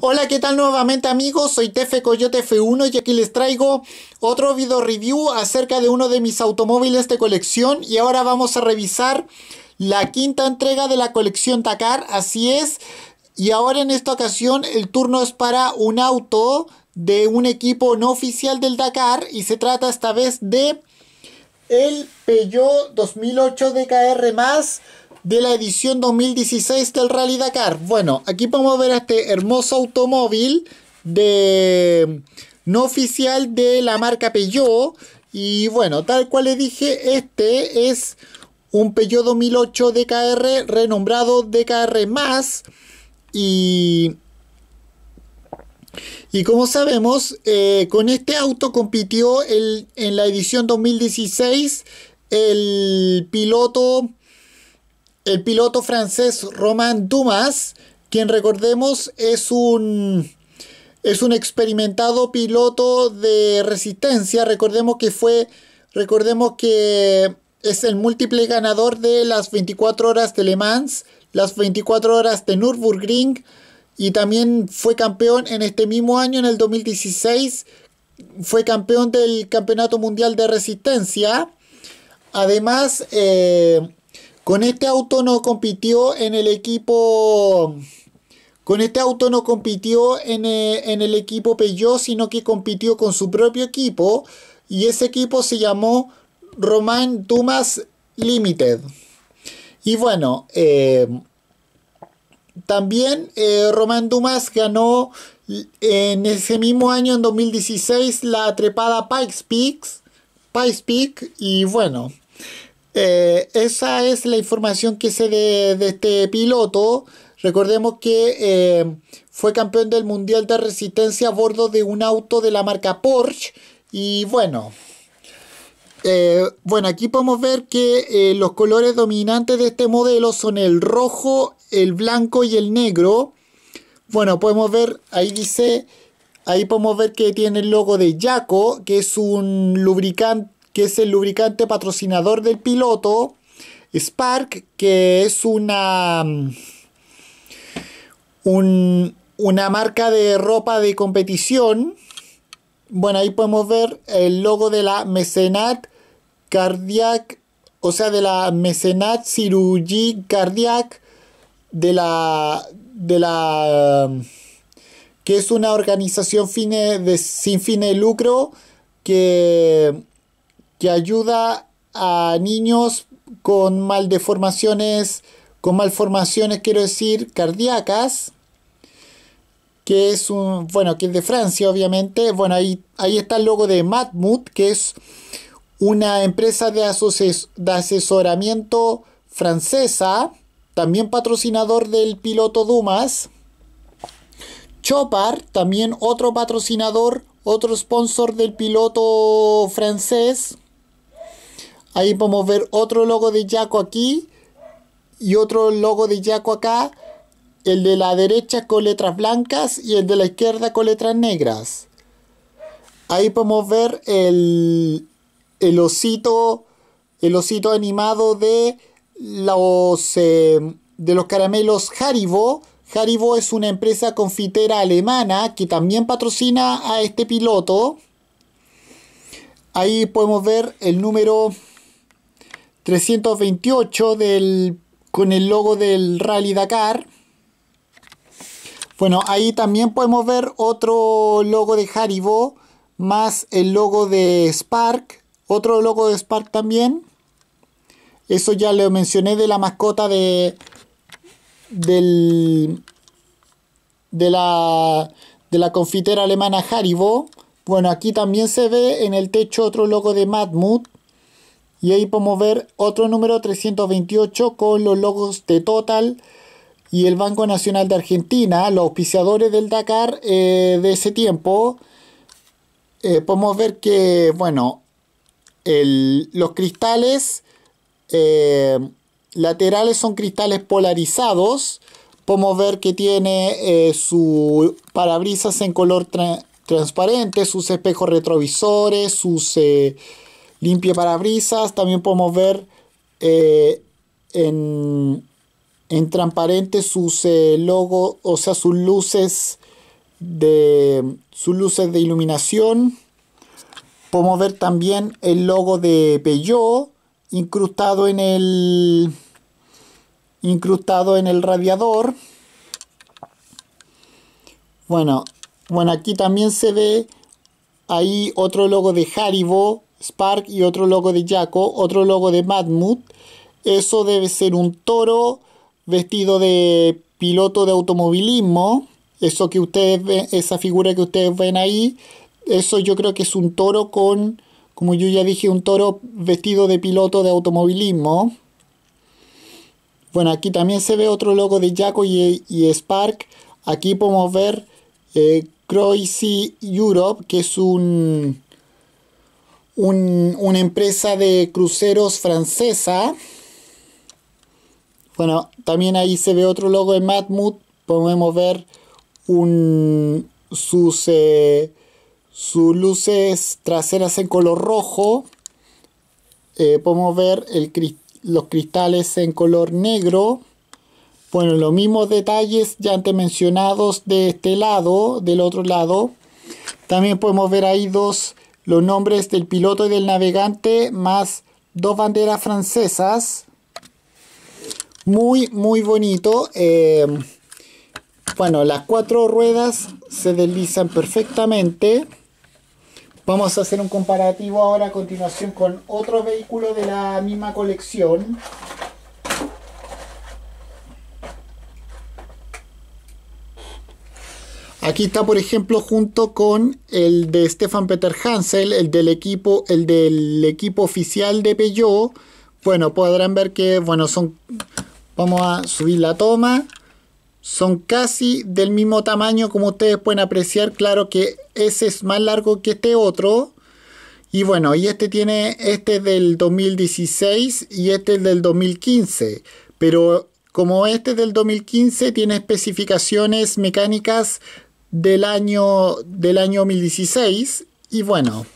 Hola, ¿qué tal nuevamente amigos? Soy Tefe Coyote F1 y aquí les traigo otro video review acerca de uno de mis automóviles de colección y ahora vamos a revisar la quinta entrega de la colección Dakar, así es. Y ahora en esta ocasión el turno es para un auto de un equipo no oficial del Dakar y se trata esta vez de el Peugeot 2008 DKR de la edición 2016 del Rally Dakar. Bueno, aquí podemos ver este hermoso automóvil de no oficial de la marca Peugeot. Y bueno, tal cual le dije, este es un Peugeot 2008 DKR renombrado DKR más. Y, y como sabemos, eh, con este auto compitió el, en la edición 2016 el piloto el piloto francés Romain Dumas, quien recordemos es un es un experimentado piloto de resistencia, recordemos que fue recordemos que es el múltiple ganador de las 24 horas de Le Mans, las 24 horas de Nürburgring y también fue campeón en este mismo año en el 2016 fue campeón del Campeonato Mundial de Resistencia. Además, eh, con este auto no compitió en el equipo. Con este auto no compitió eh, en el, equipo Peugeot, sino que compitió con su propio equipo y ese equipo se llamó román Dumas Limited. Y bueno, eh, también eh, Román Dumas ganó en ese mismo año, en 2016, la trepada Pikes Peak. Pikes Peak y bueno, eh, esa es la información que se de, de este piloto. Recordemos que eh, fue campeón del Mundial de Resistencia a bordo de un auto de la marca Porsche. Y bueno, eh, bueno, aquí podemos ver que los colores dominantes de este modelo son el rojo, el blanco y el negro. Bueno, podemos ver, ahí dice, ahí podemos ver que tiene el logo de Jaco, que es un lubricante que es el lubricante patrocinador del piloto, Spark, que es una, mm, una marca de ropa de competición. Bueno, ahí podemos ver el logo de la Mecenat Cardiac, o sea, de la Mecenat Cirugí Cardiac, de la, de la, que es una organización sin fin de lucro que que ayuda a niños con mal con malformaciones, quiero decir, cardíacas, que es un, bueno, que es de Francia, obviamente. Bueno, ahí, ahí está el logo de Matmut, que es una empresa de, de asesoramiento francesa, también patrocinador del piloto Dumas. Chopar, también otro patrocinador, otro sponsor del piloto francés. Ahí podemos ver otro logo de Jaco aquí y otro logo de Jaco acá. El de la derecha con letras blancas y el de la izquierda con letras negras. Ahí podemos ver el, el osito el osito animado de los, eh, de los caramelos Haribo. Haribo es una empresa confitera alemana que también patrocina a este piloto. Ahí podemos ver el número 328 del, con el logo del Rally Dakar. Bueno, ahí también podemos ver otro logo de Haribo, más el logo de Spark, otro logo de Spark también. Eso ya lo mencioné de la mascota de de la de la confitera alemana Haribo. Bueno, aquí también se ve en el techo otro logo de madmut y ahí podemos ver otro número 328 con los logos de Total y el Banco Nacional de Argentina, los auspiciadores del Dakar eh, de ese tiempo. Eh, podemos ver que, bueno, los cristales eh, laterales son cristales polarizados. Podemos ver que tiene sus parabrisas en color transparente, sus espejos retrovisores, sus limpie parabrisas, también podemos ver eh, en, transparente sus eh, o sea, sus luces de sus luces de iluminación. Podemos ver también el logo de Peugeot incrustado en el incrustado en el radiador. Bueno, bueno, aquí también se ve ahí otro logo de Haribo Spark y otro logo de Jaco, otro logo de Madmut. Eso debe ser un toro vestido de piloto de automovilismo. Eso que ustedes ven, esa figura que ustedes ven ahí, eso yo creo que es un toro con, como yo ya dije, un toro vestido de piloto de automovilismo. Bueno, aquí también se ve otro logo de Jaco y, Spark. Aquí podemos ver eh, Europe, que es un una empresa de cruceros francesa. Bueno, también ahí se ve otro logo de Matmut. Podemos ver un, sus, eh, sus luces traseras en color rojo. Eh, podemos ver el, los cristales en color negro. Bueno, los mismos detalles ya antes mencionados de este lado, del otro lado. También podemos ver ahí dos los nombres del piloto y del navegante, más dos banderas francesas. Muy, muy bonito. Em, bueno, las cuatro ruedas se deslizan perfectamente. Vamos a hacer un comparativo ahora a continuación con otro vehículo de la misma colección. Aquí está, por ejemplo, junto con el de Stefan Peter Hansel, el del equipo, el del equipo oficial de Peugeot. Bueno, podrán ver que, bueno, son, vamos a subir la toma. Son casi del mismo tamaño, como ustedes pueden apreciar. Claro que ese es más largo que este otro. Y bueno, y este tiene, este es del 2016 y este es del 2015. Pero como este es del 2015, tiene especificaciones mecánicas del año, del año 2016. Y bueno.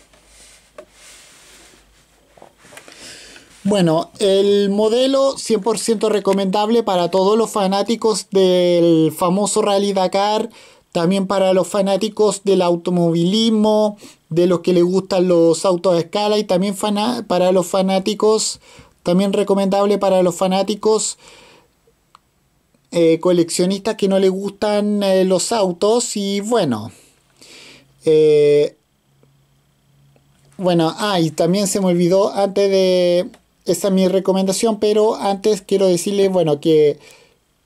Bueno, el modelo 100% recomendable para todos los fanáticos del famoso Rally Dakar, también para los fanáticos del automovilismo, de los que les gustan los autos a escala y también para los fanáticos, también recomendable para los fanáticos eh, coleccionistas que no le gustan eh, los autos y bueno. Eh, bueno, ah, también se me olvidó antes de... Esa mi recomendación, pero antes quiero decirle, bueno, que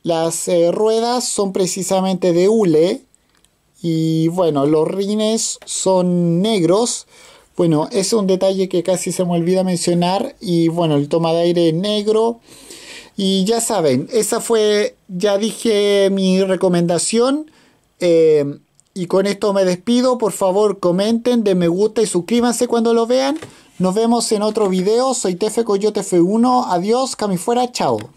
las ruedas son precisamente de hule y bueno, los rines son negros. Bueno, es un detalle que casi se me olvida mencionar y bueno, el toma de aire negro. Y ya saben, esa fue, ya dije mi recomendación. Eh, y con esto me despido. Por favor, comenten, den me gusta y suscríbanse cuando lo vean. Nos vemos en otro video. Soy Tefe Coyote F1. Adiós, cami fuera, chao.